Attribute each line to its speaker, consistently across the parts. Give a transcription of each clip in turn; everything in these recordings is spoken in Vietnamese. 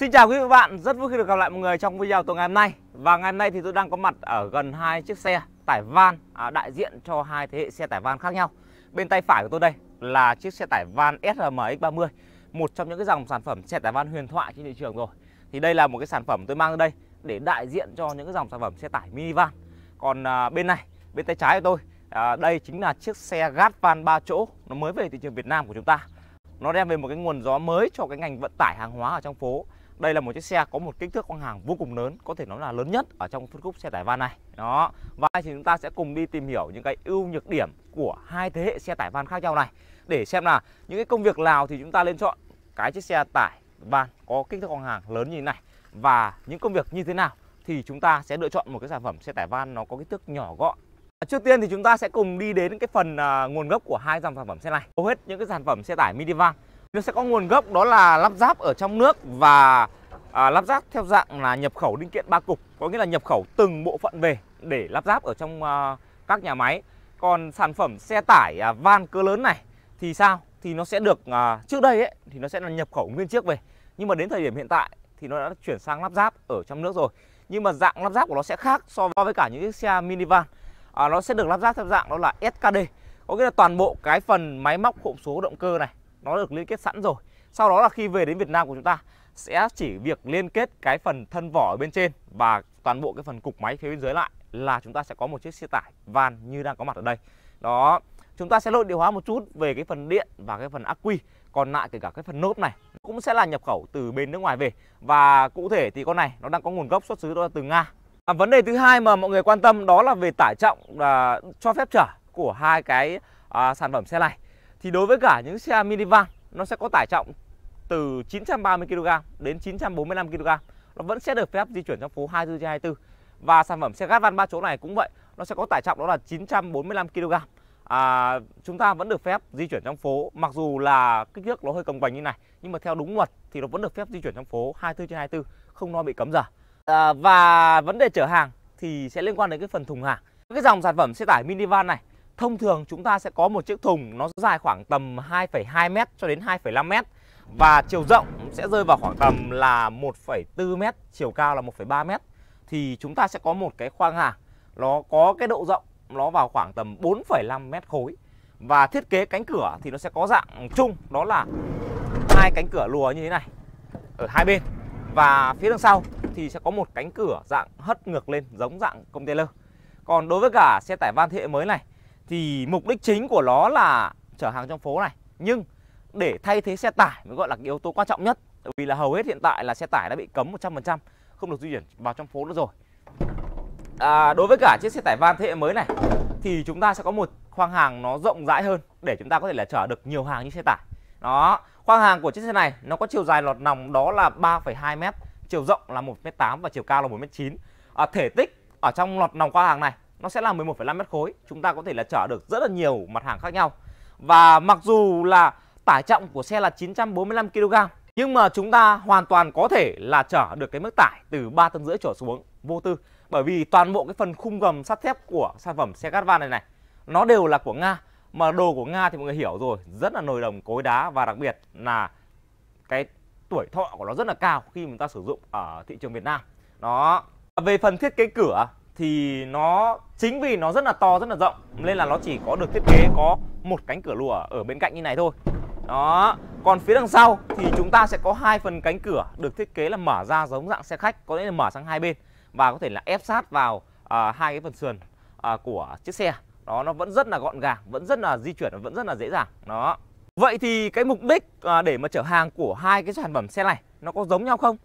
Speaker 1: Xin chào quý vị và bạn, rất vui khi được gặp lại mọi người trong video tuần ngày hôm nay Và ngày hôm nay thì tôi đang có mặt ở gần hai chiếc xe tải van à, đại diện cho hai thế hệ xe tải van khác nhau Bên tay phải của tôi đây là chiếc xe tải van SRMX30 Một trong những cái dòng sản phẩm xe tải van huyền thoại trên thị trường rồi Thì đây là một cái sản phẩm tôi mang ra đây để đại diện cho những cái dòng sản phẩm xe tải minivan Còn à, bên này, bên tay trái của tôi à, Đây chính là chiếc xe gát van 3 chỗ Nó mới về thị trường Việt Nam của chúng ta Nó đem về một cái nguồn gió mới cho cái ngành vận tải hàng hóa ở trong phố đây là một chiếc xe có một kích thước khoang hàng vô cùng lớn có thể nói là lớn nhất ở trong phân khúc xe tải van này đó và thì chúng ta sẽ cùng đi tìm hiểu những cái ưu nhược điểm của hai thế hệ xe tải van khác nhau này để xem là những cái công việc nào thì chúng ta nên chọn cái chiếc xe tải van có kích thước khoang hàng lớn như thế này và những công việc như thế nào thì chúng ta sẽ lựa chọn một cái sản phẩm xe tải van nó có kích thước nhỏ gọn Trước tiên thì chúng ta sẽ cùng đi đến cái phần uh, nguồn gốc của hai dòng sản phẩm xe này. Hầu hết những cái sản phẩm xe tải minivan nó sẽ có nguồn gốc đó là lắp ráp ở trong nước và à, lắp ráp theo dạng là nhập khẩu linh kiện ba cục có nghĩa là nhập khẩu từng bộ phận về để lắp ráp ở trong à, các nhà máy còn sản phẩm xe tải à, van cơ lớn này thì sao thì nó sẽ được à, trước đây ấy, thì nó sẽ là nhập khẩu nguyên chiếc về nhưng mà đến thời điểm hiện tại thì nó đã chuyển sang lắp ráp ở trong nước rồi nhưng mà dạng lắp ráp của nó sẽ khác so với cả những chiếc xe minivan à, nó sẽ được lắp ráp theo dạng đó là SKD có nghĩa là toàn bộ cái phần máy móc hộp số động cơ này nó được liên kết sẵn rồi sau đó là khi về đến Việt Nam của chúng ta sẽ chỉ việc liên kết cái phần thân vỏ ở bên trên và toàn bộ cái phần cục máy phía bên dưới lại là chúng ta sẽ có một chiếc xe tải van như đang có mặt ở đây đó chúng ta sẽ nội địa hóa một chút về cái phần điện và cái phần ắc quy còn lại kể cả cái phần nốt này cũng sẽ là nhập khẩu từ bên nước ngoài về và cụ thể thì con này nó đang có nguồn gốc xuất xứ đó là từ nga à, vấn đề thứ hai mà mọi người quan tâm đó là về tải trọng à, cho phép chở của hai cái à, sản phẩm xe này thì đối với cả những xe minivan nó sẽ có tải trọng từ 930 kg đến 945 kg. Nó vẫn sẽ được phép di chuyển trong phố 24 24. Và sản phẩm xe gát van 3 chỗ này cũng vậy, nó sẽ có tải trọng đó là 945 kg. À, chúng ta vẫn được phép di chuyển trong phố mặc dù là kích thước nó hơi cồng vành như này nhưng mà theo đúng luật thì nó vẫn được phép di chuyển trong phố 24 24 không lo bị cấm giờ à, và vấn đề chở hàng thì sẽ liên quan đến cái phần thùng hàng cái dòng sản phẩm xe tải minivan này Thông thường chúng ta sẽ có một chiếc thùng nó dài khoảng tầm 2,2 m cho đến 2,5 m và chiều rộng sẽ rơi vào khoảng tầm là 1,4 m, chiều cao là 1,3 m thì chúng ta sẽ có một cái khoang hàng nó có cái độ rộng nó vào khoảng tầm 4,5 mét khối và thiết kế cánh cửa thì nó sẽ có dạng chung đó là hai cánh cửa lùa như thế này ở hai bên và phía đằng sau thì sẽ có một cánh cửa dạng hất ngược lên giống dạng container còn đối với cả xe tải van thế hệ mới này thì mục đích chính của nó là chở hàng trong phố này nhưng để thay thế xe tải mới gọi là cái yếu tố quan trọng nhất bởi vì là hầu hết hiện tại là xe tải đã bị cấm 100% không được di chuyển vào trong phố nữa rồi à, đối với cả chiếc xe tải van thế hệ mới này thì chúng ta sẽ có một khoang hàng nó rộng rãi hơn để chúng ta có thể là chở được nhiều hàng như xe tải đó khoang hàng của chiếc xe này nó có chiều dài lọt nòng đó là 3,2 m chiều rộng là 1m8 và chiều cao là 1m9 à, thể tích ở trong lọt nòng khoang hàng này nó sẽ là 11,5 mét khối chúng ta có thể là chở được rất là nhiều mặt hàng khác nhau và mặc dù là tải trọng của xe là 945 kg nhưng mà chúng ta hoàn toàn có thể là chở được cái mức tải từ 3 tấn rưỡi trở xuống vô tư bởi vì toàn bộ cái phần khung gầm sắt thép của sản phẩm xe van này này nó đều là của Nga mà đồ của Nga thì mọi người hiểu rồi rất là nồi đồng cối đá và đặc biệt là cái tuổi thọ của nó rất là cao khi chúng ta sử dụng ở thị trường Việt Nam đó về phần thiết kế cửa thì nó chính vì nó rất là to rất là rộng nên là nó chỉ có được thiết kế có một cánh cửa lùa ở bên cạnh như này thôi đó còn phía đằng sau thì chúng ta sẽ có hai phần cánh cửa được thiết kế là mở ra giống dạng xe khách có nghĩa là mở sang hai bên và có thể là ép sát vào à, hai cái phần sườn à, của chiếc xe đó nó vẫn rất là gọn gàng vẫn rất là di chuyển vẫn rất là dễ dàng đó vậy thì cái mục đích à, để mà chở hàng của hai cái sản phẩm xe này nó có giống nhau không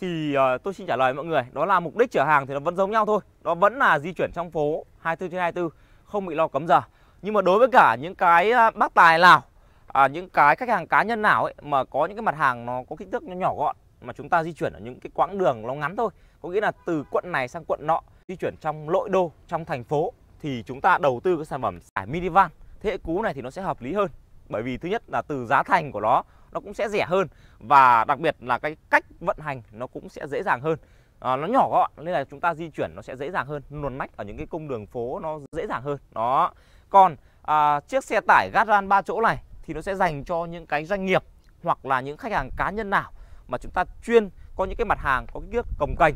Speaker 1: thì ờ, tôi xin trả lời mọi người đó là mục đích chở hàng thì nó vẫn giống nhau thôi đó vẫn là di chuyển trong phố 24 trên 24 không bị lo cấm giờ nhưng mà đối với cả những cái ờ, bác tài nào à, những cái khách hàng cá nhân nào ấy mà có những cái mặt hàng nó có kích thước nó nhỏ gọn mà chúng ta di chuyển ở những cái quãng đường nó ngắn thôi có nghĩa là từ quận này sang quận nọ di chuyển trong nội đô trong thành phố thì chúng ta đầu tư cái sản phẩm sải minivan thế hệ cũ này thì nó sẽ hợp lý hơn bởi vì thứ nhất là từ giá thành của nó nó cũng sẽ rẻ hơn và đặc biệt là cái cách vận hành nó cũng sẽ dễ dàng hơn à, nó nhỏ gọn nên là chúng ta di chuyển nó sẽ dễ dàng hơn luồn lách ở những cái cung đường phố nó dễ dàng hơn đó còn à, chiếc xe tải Garran 3 chỗ này thì nó sẽ dành cho những cái doanh nghiệp hoặc là những khách hàng cá nhân nào mà chúng ta chuyên có những cái mặt hàng có kích thước cồng cành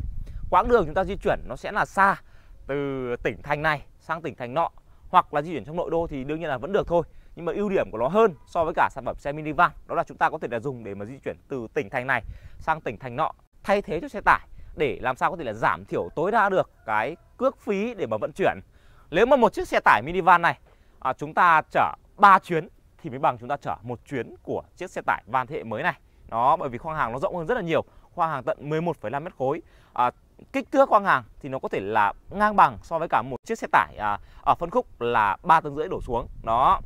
Speaker 1: quãng đường chúng ta di chuyển nó sẽ là xa từ tỉnh thành này sang tỉnh thành nọ hoặc là di chuyển trong nội đô thì đương nhiên là vẫn được thôi nhưng mà ưu điểm của nó hơn so với cả sản phẩm xe minivan đó là chúng ta có thể là dùng để mà di chuyển từ tỉnh thành này sang tỉnh thành nọ thay thế cho xe tải để làm sao có thể là giảm thiểu tối đa được cái cước phí để mà vận chuyển nếu mà một chiếc xe tải minivan này à, chúng ta chở 3 chuyến thì mới bằng chúng ta chở một chuyến của chiếc xe tải van thế hệ mới này đó bởi vì khoang hàng nó rộng hơn rất là nhiều khoang hàng tận 11,5 mét khối à, kích thước khoang hàng thì nó có thể là ngang bằng so với cả một chiếc xe tải à, ở phân khúc là ba tấn rưỡi đổ xuống đó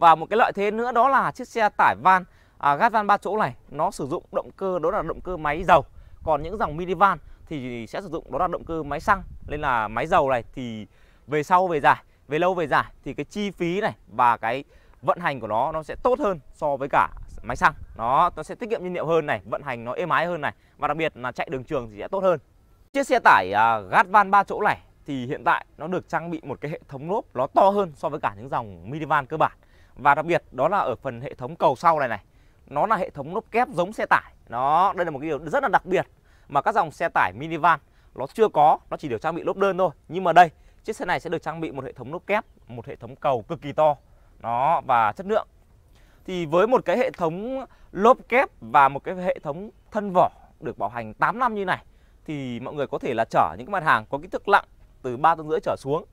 Speaker 1: và một cái lợi thế nữa đó là chiếc xe tải van à, gát van 3 chỗ này nó sử dụng động cơ đó là động cơ máy dầu. Còn những dòng minivan thì sẽ sử dụng đó là động cơ máy xăng. Nên là máy dầu này thì về sau về dài, về lâu về dài thì cái chi phí này và cái vận hành của nó nó sẽ tốt hơn so với cả máy xăng. nó nó sẽ tiết kiệm nhiên liệu hơn này, vận hành nó êm ái hơn này và đặc biệt là chạy đường trường thì sẽ tốt hơn. Chiếc xe tải à, gát van 3 chỗ này thì hiện tại nó được trang bị một cái hệ thống lốp nó to hơn so với cả những dòng minivan cơ bản và đặc biệt đó là ở phần hệ thống cầu sau này này Nó là hệ thống lốp kép giống xe tải Đó, đây là một cái điều rất là đặc biệt Mà các dòng xe tải minivan nó chưa có Nó chỉ được trang bị lốp đơn thôi Nhưng mà đây, chiếc xe này sẽ được trang bị một hệ thống lốp kép Một hệ thống cầu cực kỳ to Đó, và chất lượng Thì với một cái hệ thống lốp kép và một cái hệ thống thân vỏ được bảo hành 8 năm như này thì mọi người có thể là chở những cái mặt hàng có kích thước nặng từ 3 tấn rưỡi trở xuống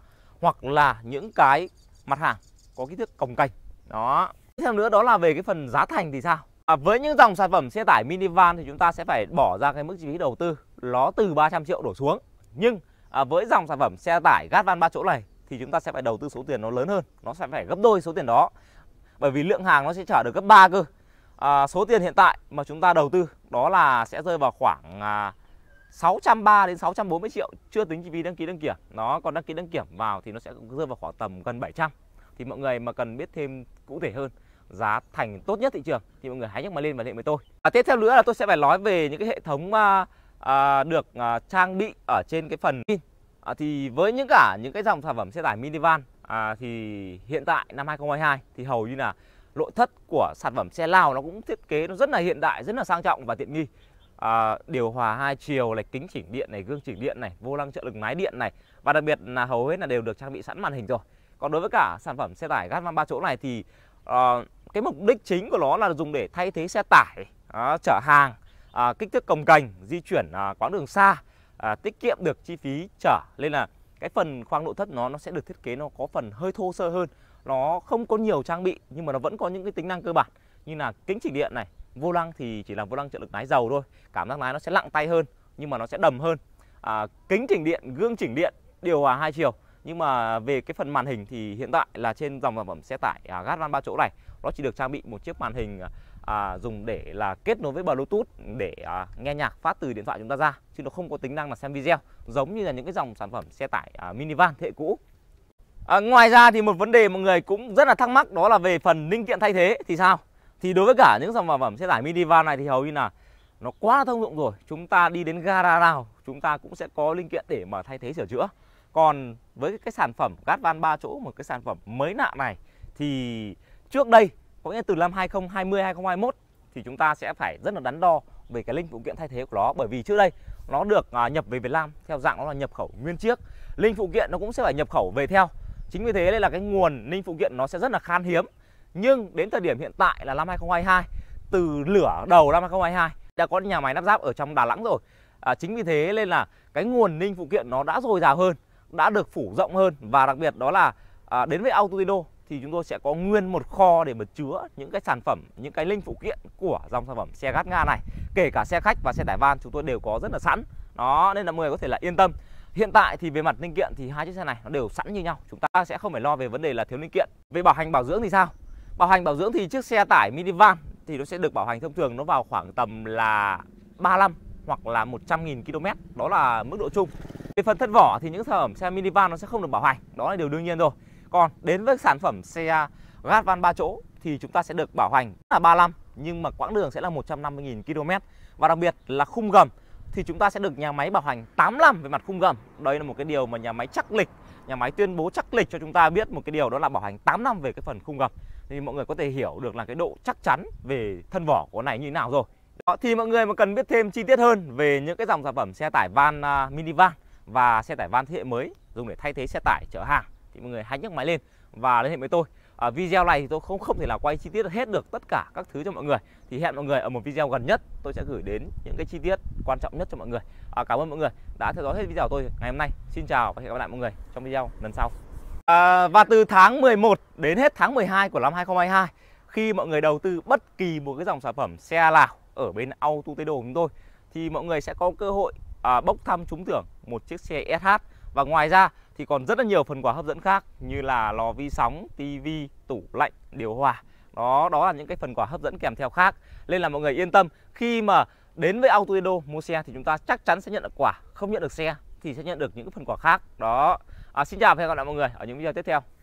Speaker 1: hoặc là những cái mặt hàng có kích thước cồng cành đó Thêm nữa đó là về cái phần giá thành thì sao à, Với những dòng sản phẩm xe tải minivan thì chúng ta sẽ phải bỏ ra cái mức chi phí đầu tư Nó từ 300 triệu đổ xuống Nhưng à, với dòng sản phẩm xe tải gát van 3 chỗ này Thì chúng ta sẽ phải đầu tư số tiền nó lớn hơn Nó sẽ phải gấp đôi số tiền đó Bởi vì lượng hàng nó sẽ trở được gấp 3 cơ à, Số tiền hiện tại mà chúng ta đầu tư Đó là sẽ rơi vào khoảng à, 630 đến 640 triệu chưa tính chi phí đăng ký đăng kiểm. Nó còn đăng ký đăng kiểm vào thì nó sẽ rơi vào khoảng tầm gần 700 thì mọi người mà cần biết thêm cụ thể hơn giá thành tốt nhất thị trường thì mọi người hãy nhắc mà lên và liên hệ với tôi. À, tiếp theo nữa là tôi sẽ phải nói về những cái hệ thống à, à, được à, trang bị ở trên cái phần pin. À, thì với những cả những cái dòng sản phẩm xe tải minivan à, thì hiện tại năm 2022 thì hầu như là nội thất của sản phẩm xe Lào nó cũng thiết kế nó rất là hiện đại, rất là sang trọng và tiện nghi. À, điều hòa hai chiều này, kính chỉnh điện này, gương chỉnh điện này, vô lăng trợ lực lái điện này và đặc biệt là hầu hết là đều được trang bị sẵn màn hình rồi. Còn đối với cả sản phẩm xe tải van 3 chỗ này thì uh, cái mục đích chính của nó là dùng để thay thế xe tải uh, chở hàng uh, kích thước cồng cành di chuyển uh, quãng đường xa uh, tiết kiệm được chi phí chở nên là cái phần khoang nội thất nó nó sẽ được thiết kế nó có phần hơi thô sơ hơn nó không có nhiều trang bị nhưng mà nó vẫn có những cái tính năng cơ bản như là kính chỉnh điện này vô lăng thì chỉ là vô lăng trợ lực lái dầu thôi cảm giác lái nó sẽ lặng tay hơn nhưng mà nó sẽ đầm hơn à, kính chỉnh điện gương chỉnh điện điều hòa hai chiều nhưng mà về cái phần màn hình thì hiện tại là trên dòng sản phẩm xe tải à, gát van ba chỗ này nó chỉ được trang bị một chiếc màn hình à, à, dùng để là kết nối với bluetooth để à, nghe nhạc phát từ điện thoại chúng ta ra chứ nó không có tính năng là xem video giống như là những cái dòng sản phẩm xe tải à, minivan thế hệ cũ à, ngoài ra thì một vấn đề mọi người cũng rất là thắc mắc đó là về phần linh kiện thay thế thì sao thì đối với cả những dòng sản phẩm xe tải minivan này thì hầu như là nó quá thông dụng rồi chúng ta đi đến gara nào chúng ta cũng sẽ có linh kiện để mà thay thế sửa chữa còn với cái sản phẩm gát van 3 chỗ một cái sản phẩm mới nạ này thì trước đây có nghĩa từ năm 2020 2021 thì chúng ta sẽ phải rất là đắn đo về cái linh phụ kiện thay thế của nó bởi vì trước đây nó được à, nhập về Việt Nam theo dạng nó là nhập khẩu nguyên chiếc linh phụ kiện nó cũng sẽ phải nhập khẩu về theo chính vì thế nên là cái nguồn linh phụ kiện nó sẽ rất là khan hiếm nhưng đến thời điểm hiện tại là năm 2022 từ lửa đầu năm 2022 đã có nhà máy lắp ráp ở trong Đà Nẵng rồi à, chính vì thế nên là cái nguồn linh phụ kiện nó đã dồi dào hơn đã được phủ rộng hơn và đặc biệt đó là à, đến với Autodino thì chúng tôi sẽ có nguyên một kho để mà chứa những cái sản phẩm, những cái linh phụ kiện của dòng sản phẩm xe gắt Nga này. Kể cả xe khách và xe tải van chúng tôi đều có rất là sẵn. Đó nên là mọi người có thể là yên tâm. Hiện tại thì về mặt linh kiện thì hai chiếc xe này nó đều sẵn như nhau. Chúng ta sẽ không phải lo về vấn đề là thiếu linh kiện. Về bảo hành bảo dưỡng thì sao? Bảo hành bảo dưỡng thì chiếc xe tải minivan thì nó sẽ được bảo hành thông thường nó vào khoảng tầm là 35 hoặc là 100.000 km. Đó là mức độ chung. Về phần thân vỏ thì những sản phẩm xe minivan nó sẽ không được bảo hành, đó là điều đương nhiên rồi. Còn đến với sản phẩm xe gát van 3 chỗ thì chúng ta sẽ được bảo hành là 3 năm nhưng mà quãng đường sẽ là 150.000 km và đặc biệt là khung gầm thì chúng ta sẽ được nhà máy bảo hành 8 năm về mặt khung gầm. Đây là một cái điều mà nhà máy chắc lịch, nhà máy tuyên bố chắc lịch cho chúng ta biết một cái điều đó là bảo hành 8 năm về cái phần khung gầm. Thì mọi người có thể hiểu được là cái độ chắc chắn về thân vỏ của này như thế nào rồi. Đó, thì mọi người mà cần biết thêm chi tiết hơn về những cái dòng sản phẩm xe tải van uh, minivan và xe tải van thế hệ mới dùng để thay thế xe tải chở hàng thì mọi người hãy nhấc máy lên và liên hệ với tôi à, video này thì tôi không không thể là quay chi tiết hết được tất cả các thứ cho mọi người thì hẹn mọi người ở một video gần nhất tôi sẽ gửi đến những cái chi tiết quan trọng nhất cho mọi người à, cảm ơn mọi người đã theo dõi hết video của tôi ngày hôm nay xin chào và hẹn gặp lại mọi người trong video lần sau à, và từ tháng 11 đến hết tháng 12 của năm 2022 khi mọi người đầu tư bất kỳ một cái dòng sản phẩm xe Lào ở bên Auto Tây Đồ chúng tôi thì mọi người sẽ có cơ hội à, bốc thăm trúng thưởng một chiếc xe SH và ngoài ra thì còn rất là nhiều phần quà hấp dẫn khác như là lò vi sóng, tivi, tủ lạnh, điều hòa. Đó đó là những cái phần quà hấp dẫn kèm theo khác. Nên là mọi người yên tâm khi mà đến với Auto Edo mua xe thì chúng ta chắc chắn sẽ nhận được quà, không nhận được xe thì sẽ nhận được những cái phần quà khác. Đó. À, xin chào và hẹn gặp lại mọi người ở những video tiếp theo.